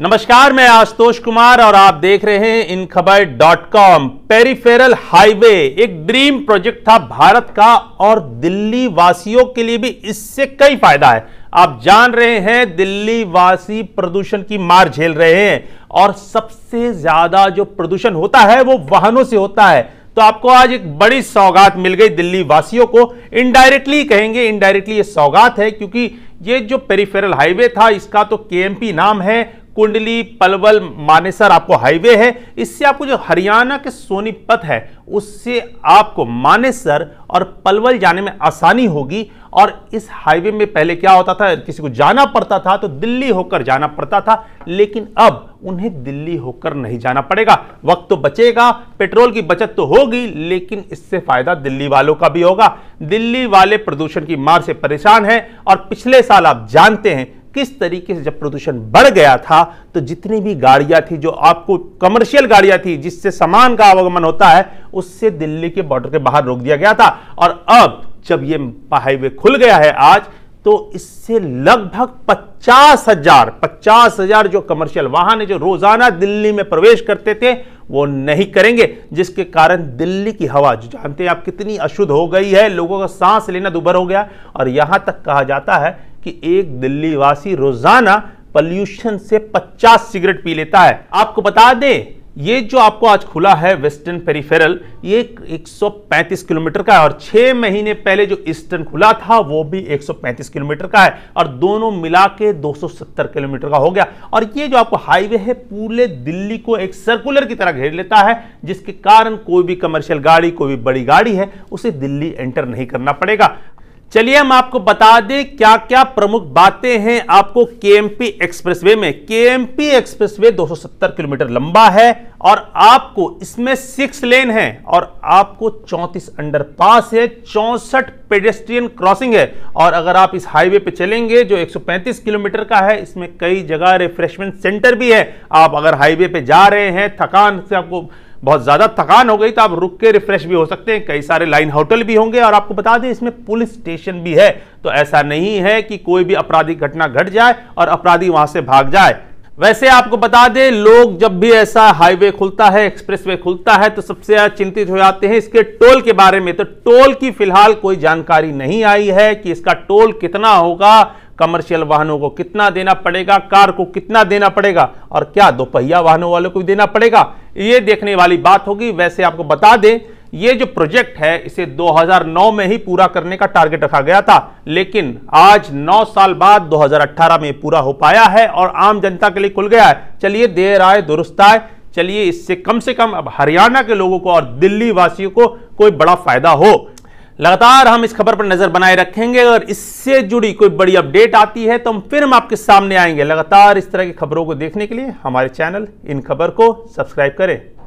नमस्कार मैं आशुतोष कुमार और आप देख रहे हैं In Khabar dot com peripheral highway एक ड्रीम प्रोजेक्ट था भारत का और दिल्ली वासियों के लिए भी इससे कई फायदा है आप जान रहे हैं दिल्ली वासी प्रदूषण की मार झेल रहे हैं और सबसे ज्यादा जो प्रदूषण होता है वो वाहनों से होता है तो आपको आज एक बड़ी सौगात मिल गई दिल्ली वासियों को इनडायरेक्टली कहेंगे इनडायरेक्टली ये सौगात है क्योंकि ये जो पेरीफेरल हाईवे था इसका तो केएमपी नाम है कुंडली पलवल मानेसर आपको हाईवे है इससे आपको जो हरियाणा के सोनीपत है उससे आपको मानेसर और पलवल जाने में आसानी होगी और इस हाईवे में पहले क्या होता था किसी को जाना पड़ता था तो दिल्ली होकर जाना पड़ता था लेकिन अब उन्हें दिल्ली होकर नहीं जाना पड़ेगा वक्त तो बचेगा पेट्रोल की बचत तो होगी लेकिन इससे फायदा दिल्ली वालों का भी होगा दिल्ली वाले प्रदूषण की मार से परेशान हैं और पिछले साल आप जानते हैं किस तरीके से जब प्रदूषण बढ़ गया था तो जितनी भी गाड़ियां थी जो आपको कमर्शियल गाड़ियां थी जिससे सामान का आवागमन होता है उससे दिल्ली के बॉर्डर के बाहर रोक दिया गया था और अब जब ये हाईवे खुल गया है आज तो इससे लगभग पचास हजार पचास हजार जो कमर्शियल वाहन है जो रोजाना दिल्ली में प्रवेश करते थे वो नहीं करेंगे जिसके कारण दिल्ली की हवा जो जानते हैं आप कितनी अशुद्ध हो गई है लोगों का सांस लेना दुभर हो गया और यहां तक कहा जाता है कि एक दिल्लीवासी रोजाना पॉल्यूशन से 50 सिगरेट पी लेता है आपको बता दें ये जो आपको आज खुला है वेस्टर्न पेरिफेरल ये 135 किलोमीटर का है और छह महीने पहले जो ईस्टर्न खुला था वो भी 135 किलोमीटर का है और दोनों मिला के 270 किलोमीटर का हो गया और ये जो आपको हाईवे है पूरे दिल्ली को एक सर्कुलर की तरह घेर लेता है जिसके कारण कोई भी कमर्शियल गाड़ी कोई भी बड़ी गाड़ी है उसे दिल्ली एंटर नहीं करना पड़ेगा चलिए हम आपको बता दें क्या क्या प्रमुख बातें हैं आपको केएमपी एक्सप्रेसवे में केएमपी एक्सप्रेसवे 270 किलोमीटर लंबा है और आपको इसमें सिक्स लेन है और आपको 34 अंडरपास है चौसठ पेडेस्ट्रियन क्रॉसिंग है और अगर आप इस हाईवे पे चलेंगे जो 135 किलोमीटर का है इसमें कई जगह रिफ्रेशमेंट सेंटर भी है आप अगर हाईवे पे जा रहे हैं थकान से आपको बहुत ज़्यादा थकान हो गई तो आप रुक के रिफ्रेश भी हो सकते हैं कई सारे लाइन होटल भी होंगे और आपको बता दें इसमें पुलिस स्टेशन भी है तो ऐसा नहीं है कि कोई भी आपराधिक घटना घट जाए और अपराधी वहां से भाग जाए वैसे आपको बता दें लोग जब भी ऐसा हाईवे खुलता है एक्सप्रेसवे खुलता है तो सबसे ज़्यादा चिंतित हो जाते हैं इसके टोल के बारे में तो टोल की फिलहाल कोई जानकारी नहीं आई है कि इसका टोल कितना होगा कमर्शियल वाहनों को कितना देना पड़ेगा कार को कितना देना पड़ेगा और क्या दोपहिया वाहनों वालों को भी देना पड़ेगा ये देखने वाली बात होगी वैसे आपको बता दें ये जो प्रोजेक्ट है इसे 2009 में ही पूरा करने का टारगेट रखा गया था लेकिन आज 9 साल बाद 2018 में पूरा हो पाया है और आम जनता के लिए खुल गया है चलिए देर आए दुरुस्त आए चलिए इससे कम से कम अब हरियाणा के लोगों को और दिल्ली वासियों को कोई बड़ा फायदा हो लगातार हम इस खबर पर नजर बनाए रखेंगे और इससे जुड़ी कोई बड़ी अपडेट आती है तो हम फिर हम आपके सामने आएंगे लगातार इस तरह की खबरों को देखने के लिए हमारे चैनल इन खबर को सब्सक्राइब करें